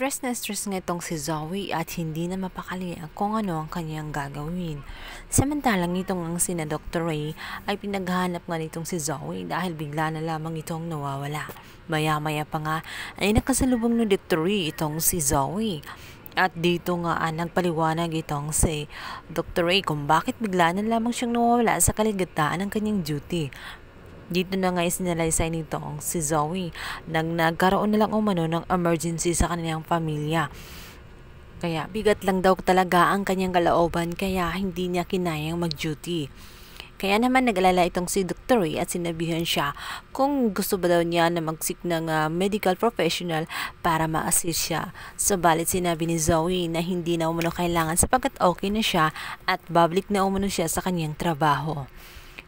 Stress na stress nga si Zoe at hindi na mapakali kung ano ang kanyang gagawin. Samantalang itong ang sina Dr. Ray ay pinaghanap nga nitong si Zoe dahil bigla na lamang itong nawawala. Maya-maya pa nga ay nakasalubong ni Dr. Ray itong si Zoe. At dito nga ah, nagpaliwanag itong si Dr. Ray kung bakit bigla na lamang siyang nawawala sa kaligtaan ng kanyang duty. Dito na nga isinalaysay nito ang si Zoe nang nagkaroon na lang umano ng emergency sa kanilang pamilya. Kaya bigat lang daw talaga ang kanyang kalooban kaya hindi niya kinayang mag-duty. Kaya naman nag itong si Dr. Ray eh, at sinabihan siya kung gusto ba daw niya na magsik ng uh, medical professional para ma-assist siya. Sabalit sinabi ni Zoe na hindi na umano kailangan sapagkat okay na siya at babalik na umano siya sa kanyang trabaho.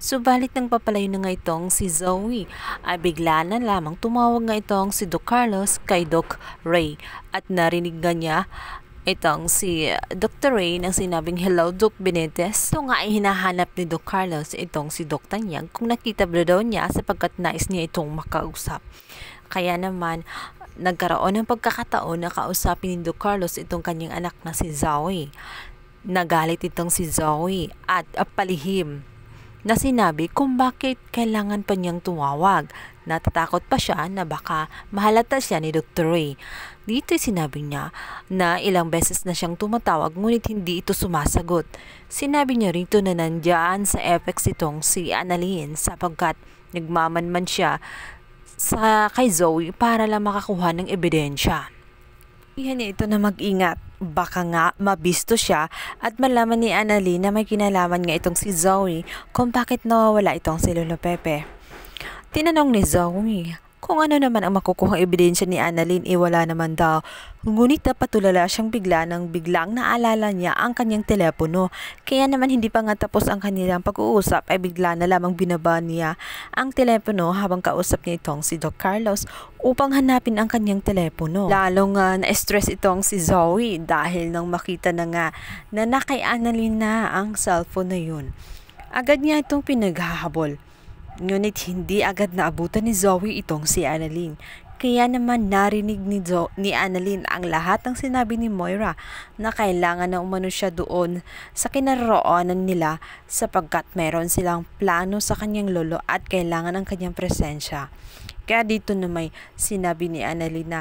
Subalit nang papalayo na nga itong si Zoe ay bigla na lamang tumawag nga itong si Doc Carlos kay Doc Ray at narinig nga niya Itong si eh, Dr. Ray nang sinabing hello Doc Benitez. Ito nga ay hinahanap ni Doc Carlos itong si Doc Tanyang kung nakita ba daw niya sapagkat nais niya itong makausap. Kaya naman nagkaroon ng pagkakataon na kausapin ni Doc Carlos itong kanyang anak na si Zoe. Nagalit itong si Zoe at palihim na sinabi kung bakit kailangan pa niyang tumawag. Natatakot pa siya na baka mahalata siya ni Dr. Ray. Dito sinabi niya na ilang beses na siyang tumatawag ngunit hindi ito sumasagot. Sinabi niya rito na nandiyan sa FX itong si Annalyn sapagkat nagmamanman siya sa kay Zoe para lang makakuha ng ebidensya. Iyan niya ito na mag-ingat Baka nga mabisto siya at malaman ni Annalyn na may kinalaman nga itong si Zoe kung bakit nawawala itong si Lolo Pepe. Tinanong ni Zoe kung ano naman ang makukuhang ebidensya ni Annalyn, eh wala naman daw. Ngunit napatulala siyang bigla nang biglang naalala niya ang kanyang telepono. Kaya naman hindi pa nga tapos ang kanilang pag-uusap ay bigla na lamang binaba niya ang telepono habang kausap niya itong si Doc Carlos upang hanapin ang kanyang telepono. Lalo nga na-stress itong si Zoe dahil nang makita na nga na nakay Annalyn na ang cellphone na yun. Agad niya itong pinaghahabol. Ngunit hindi agad naabutan ni Zoe itong si Annalyn. Kaya naman narinig ni, Zo ni Annalyn ang lahat ng sinabi ni Moira na kailangan na umano siya doon sa kinaroonan nila sapagkat meron silang plano sa kanyang lolo at kailangan ang kanyang presensya. Kaya dito na may sinabi ni Annalyn na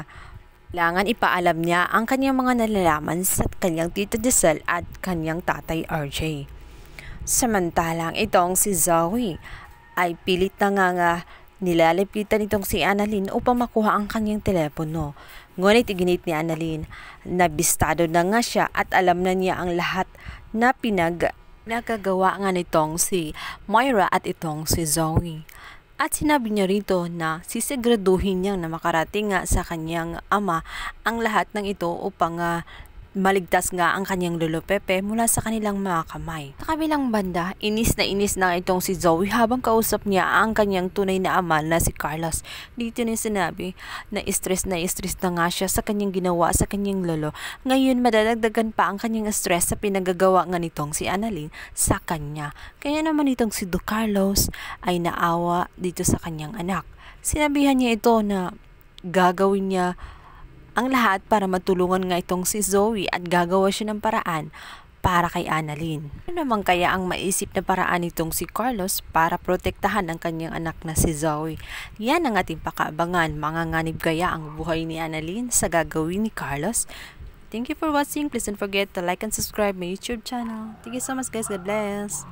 kailangan ipaalam niya ang kanyang mga nalalaman sa kanyang tita Giselle at kanyang tatay RJ. Samantalang itong si Zoe ay pilit na nga nga nilalapitan itong si Annalyn upang makuha ang kanyang telepono. Ngunit iginit ni Annalyn nabistado na nga siya at alam na niya ang lahat na pinag nagagawa nga nitong si Moira at itong si Zoe. At sinabi niya rito na sisigraduhin niya na makarating nga sa kanyang ama ang lahat ng ito upang uh, maligtas nga ang kanyang lolo Pepe mula sa kanilang mga kamay. Sa kabilang banda, inis na inis na itong si Zoe habang kausap niya ang kanyang tunay na ama na si Carlos. Dito niya sinabi na stress na stress na nga siya sa kanyang ginawa sa kanyang lolo. Ngayon madadagdagan pa ang kanyang stress sa pinagagawa nga nitong si Annalyn sa kanya. Kaya naman itong si Do Carlos ay naawa dito sa kanyang anak. Sinabihan niya ito na gagawin niya ang lahat para matulungan nga itong si Zoe at gagawa siya ng paraan para kay Annalyn. Ano naman kaya ang maisip na paraan nitong si Carlos para protektahan ang kanyang anak na si Zoe? Yan ang ating pakaabangan. Manganganib kaya ang buhay ni Annalyn sa gagawin ni Carlos? Thank you for watching. Please don't forget to like and subscribe my YouTube channel. Thank you so much guys. God bless.